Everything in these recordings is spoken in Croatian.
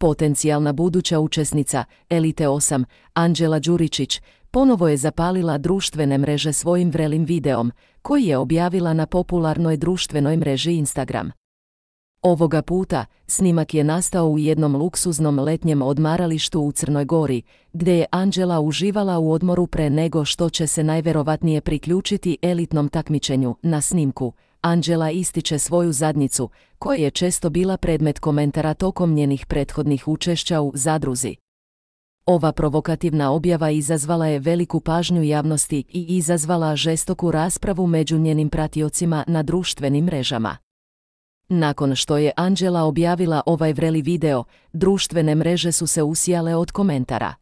Potencijalna buduća učesnica Elite 8, Anđela Đuričić, ponovo je zapalila društvene mreže svojim vrelim videom, koji je objavila na popularnoj društvenoj mreži Instagram. Ovoga puta, snimak je nastao u jednom luksuznom letnjem odmaralištu u Crnoj Gori, gdje je Anđela uživala u odmoru pre nego što će se najverovatnije priključiti elitnom takmičenju na snimku. Anđela ističe svoju zadnicu, koja je često bila predmet komentara tokom njenih prethodnih učešća u zadruzi. Ova provokativna objava izazvala je veliku pažnju javnosti i izazvala žestoku raspravu među njenim pratiocima na društvenim mrežama. Nakon što je Anđela objavila ovaj vreli video, društvene mreže su se usijale od komentara.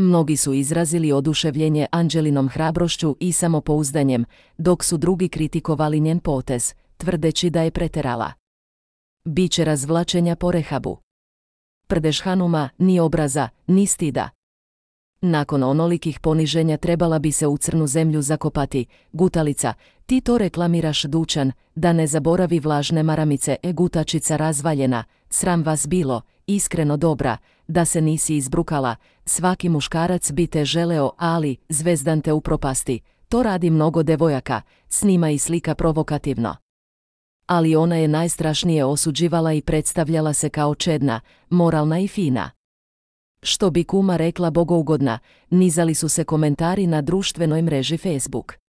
Mnogi su izrazili oduševljenje Anđelinom hrabrošću i samopouzdanjem, dok su drugi kritikovali njen potez, tvrdeći da je preterala. Biće razvlačenja po rehabu. Prdeš Hanuma ni obraza, ni stida. Nakon onolikih poniženja trebala bi se u crnu zemlju zakopati, gutalica, ti to reklamiraš dučan, da ne zaboravi vlažne maramice, e gutačica razvaljena, sram vas bilo, iskreno dobra, da se nisi izbrukala, svaki muškarac bi te želeo, ali, zvezdan te upropasti, to radi mnogo devojaka, snima i slika provokativno. Ali ona je najstrašnije osuđivala i predstavljala se kao čedna, moralna i fina. Što bi kuma rekla bogougodna, nizali su se komentari na društvenoj mreži Facebook.